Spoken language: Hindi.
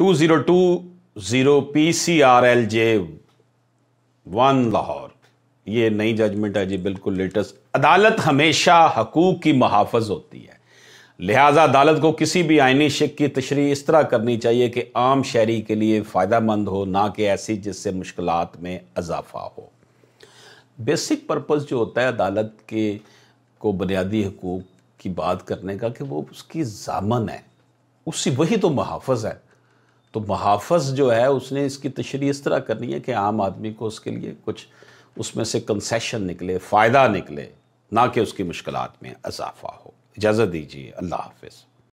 to zero two zero P C R L J one Lahore ये नई जजमेंट है जी बिल्कुल लेटेस्ट अदालत हमेशा हकूक़ की महाफज होती है लिहाजा अदालत को किसी भी आइनी शिक की तशरी इस तरह करनी चाहिए कि आम शहरी के लिए फ़ायदा मंद हो ना कि ऐसी जिससे मुश्किल में इजाफा हो बेसिक पर्पज़ जो होता है अदालत के को बुनियादी हकूक़ की बात करने का कि वो उसकी जामन है उसी वही तो महाफज है तो महाफ़ जो है उसने इसकी तशरी इस तरह करनी है कि आम आदमी को उसके लिए कुछ उसमें से कंसेशन निकले फ़ायदा निकले ना कि उसकी मुश्किल में इजाफ़ा हो इजाज़त दीजिए अल्लाह हाफिज़